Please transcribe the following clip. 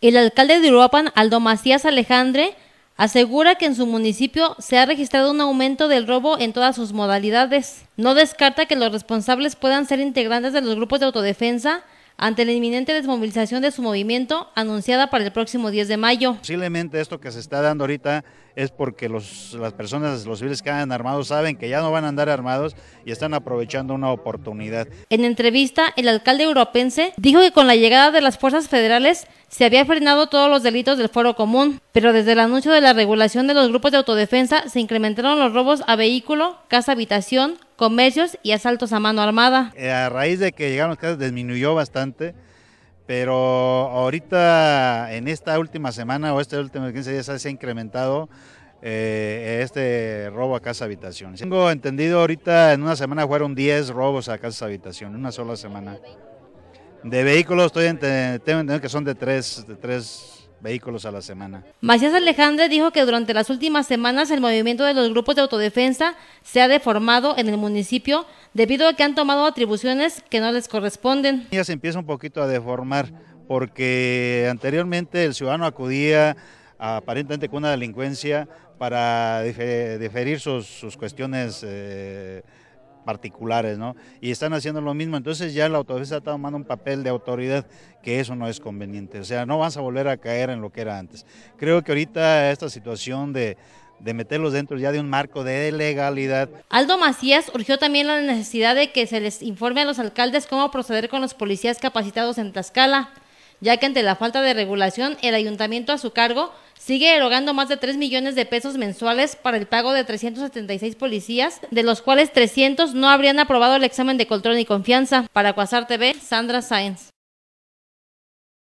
El alcalde de Uruapan, Aldo Macías Alejandre, asegura que en su municipio se ha registrado un aumento del robo en todas sus modalidades. No descarta que los responsables puedan ser integrantes de los grupos de autodefensa ante la inminente desmovilización de su movimiento anunciada para el próximo 10 de mayo. Posiblemente esto que se está dando ahorita es porque las personas, los civiles que andan armados saben que ya no van a andar armados y están aprovechando una oportunidad. En entrevista, el alcalde europense dijo que con la llegada de las fuerzas federales se había frenado todos los delitos del foro común, pero desde el anuncio de la regulación de los grupos de autodefensa se incrementaron los robos a vehículo, casa, habitación, comercios y asaltos a mano armada. Eh, a raíz de que llegaron las disminuyó bastante, pero ahorita en esta última semana o este último 15 días se ha incrementado eh, este robo a casa habitación. Tengo entendido ahorita en una semana fueron 10 robos a casa habitación, una sola semana. De vehículos estoy entendiendo que son de tres, de tres vehículos a la semana. Macías Alejandre dijo que durante las últimas semanas el movimiento de los grupos de autodefensa se ha deformado en el municipio debido a que han tomado atribuciones que no les corresponden. Ya se empieza un poquito a deformar porque anteriormente el ciudadano acudía aparentemente con una delincuencia para diferir sus, sus cuestiones. Eh, particulares, ¿no? Y están haciendo lo mismo, entonces ya la autoridad está tomando un papel de autoridad que eso no es conveniente, o sea, no vas a volver a caer en lo que era antes. Creo que ahorita esta situación de de meterlos dentro ya de un marco de legalidad. Aldo Macías urgió también la necesidad de que se les informe a los alcaldes cómo proceder con los policías capacitados en Tlaxcala, ya que ante la falta de regulación el ayuntamiento a su cargo sigue erogando más de 3 millones de pesos mensuales para el pago de 376 policías, de los cuales 300 no habrían aprobado el examen de control y confianza. Para Cuasar TV, Sandra Sáenz.